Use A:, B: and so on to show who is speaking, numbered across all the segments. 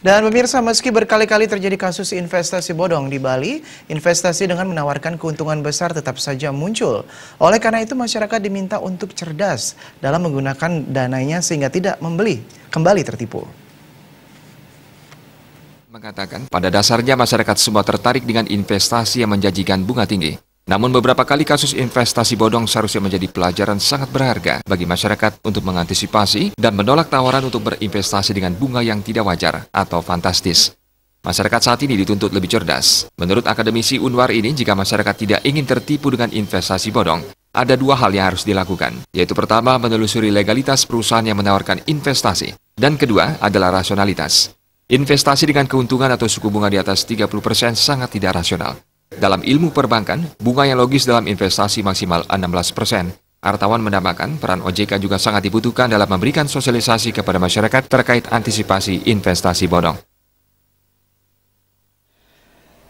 A: Dan pemirsa, meski berkali-kali terjadi kasus investasi bodong di Bali, investasi dengan menawarkan keuntungan besar tetap saja muncul. Oleh karena itu, masyarakat diminta untuk cerdas dalam menggunakan dananya sehingga tidak membeli, kembali tertipu.
B: Mengatakan, pada dasarnya masyarakat semua tertarik dengan investasi yang menjanjikan bunga tinggi. Namun beberapa kali kasus investasi bodong seharusnya menjadi pelajaran sangat berharga bagi masyarakat untuk mengantisipasi dan menolak tawaran untuk berinvestasi dengan bunga yang tidak wajar atau fantastis. Masyarakat saat ini dituntut lebih cerdas. Menurut akademisi Unwar ini, jika masyarakat tidak ingin tertipu dengan investasi bodong, ada dua hal yang harus dilakukan, yaitu pertama menelusuri legalitas perusahaan yang menawarkan investasi, dan kedua adalah rasionalitas. Investasi dengan keuntungan atau suku bunga di atas 30% sangat tidak rasional dalam ilmu perbankan, bunga yang logis dalam investasi maksimal 16 persen. Artawan menambahkan peran OJK juga sangat dibutuhkan dalam memberikan sosialisasi kepada masyarakat terkait antisipasi investasi bodong.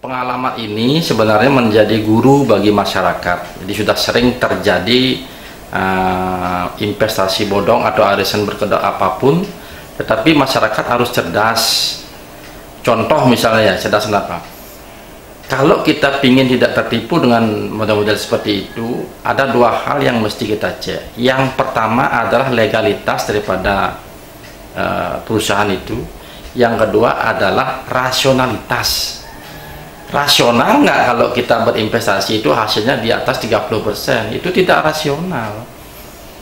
C: Pengalaman ini sebenarnya menjadi guru bagi masyarakat. Jadi sudah sering terjadi uh, investasi bodong atau arisan berkedok apapun, tetapi masyarakat harus cerdas. Contoh misalnya, ya, cerdas kenapa? kalau kita ingin tidak tertipu dengan model-model seperti itu, ada dua hal yang mesti kita cek. Yang pertama adalah legalitas daripada uh, perusahaan itu. Yang kedua adalah rasionalitas. Rasional nggak kalau kita berinvestasi itu hasilnya di atas 30%? Itu tidak rasional.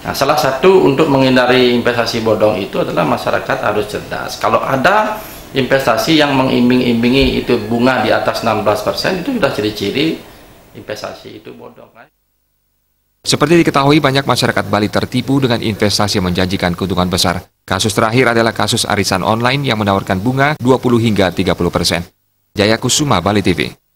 C: Nah, salah satu untuk menghindari investasi bodong itu adalah masyarakat harus cerdas. Kalau ada investasi yang mengiming-imingi itu bunga di atas 16% itu sudah ciri-ciri investasi itu bodong. Kan?
B: Seperti diketahui banyak masyarakat Bali tertipu dengan investasi yang menjanjikan keuntungan besar. Kasus terakhir adalah kasus arisan online yang menawarkan bunga 20 hingga 30 persen. Jaya Kusuma, Bali TV.